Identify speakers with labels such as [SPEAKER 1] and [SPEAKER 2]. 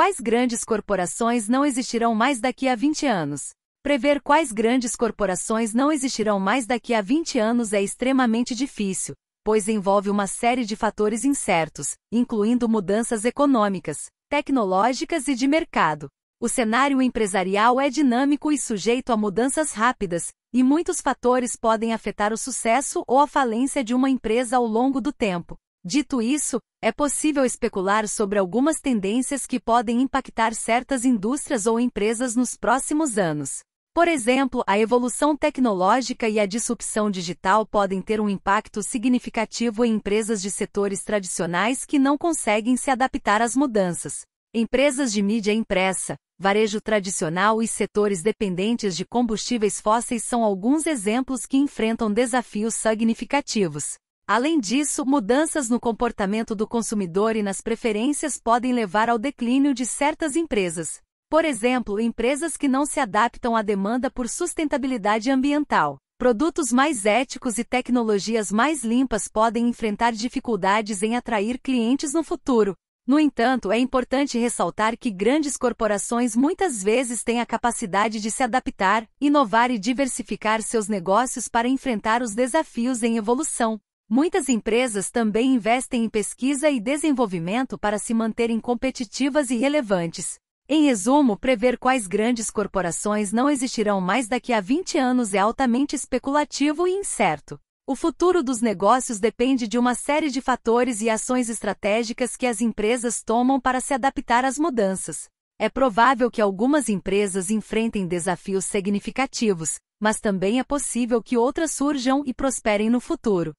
[SPEAKER 1] Quais grandes corporações não existirão mais daqui a 20 anos? Prever quais grandes corporações não existirão mais daqui a 20 anos é extremamente difícil, pois envolve uma série de fatores incertos, incluindo mudanças econômicas, tecnológicas e de mercado. O cenário empresarial é dinâmico e sujeito a mudanças rápidas, e muitos fatores podem afetar o sucesso ou a falência de uma empresa ao longo do tempo. Dito isso, é possível especular sobre algumas tendências que podem impactar certas indústrias ou empresas nos próximos anos. Por exemplo, a evolução tecnológica e a disrupção digital podem ter um impacto significativo em empresas de setores tradicionais que não conseguem se adaptar às mudanças. Empresas de mídia impressa, varejo tradicional e setores dependentes de combustíveis fósseis são alguns exemplos que enfrentam desafios significativos. Além disso, mudanças no comportamento do consumidor e nas preferências podem levar ao declínio de certas empresas. Por exemplo, empresas que não se adaptam à demanda por sustentabilidade ambiental. Produtos mais éticos e tecnologias mais limpas podem enfrentar dificuldades em atrair clientes no futuro. No entanto, é importante ressaltar que grandes corporações muitas vezes têm a capacidade de se adaptar, inovar e diversificar seus negócios para enfrentar os desafios em evolução. Muitas empresas também investem em pesquisa e desenvolvimento para se manterem competitivas e relevantes. Em resumo, prever quais grandes corporações não existirão mais daqui a 20 anos é altamente especulativo e incerto. O futuro dos negócios depende de uma série de fatores e ações estratégicas que as empresas tomam para se adaptar às mudanças. É provável que algumas empresas enfrentem desafios significativos, mas também é possível que outras surjam e prosperem no futuro.